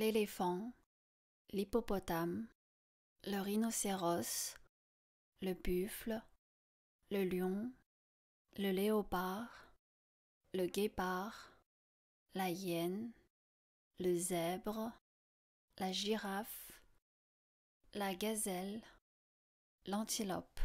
l'éléphant, l'hippopotame, le rhinocéros, le buffle, le lion, le léopard, le guépard, la hyène, le zèbre, la girafe, la gazelle, l'antilope.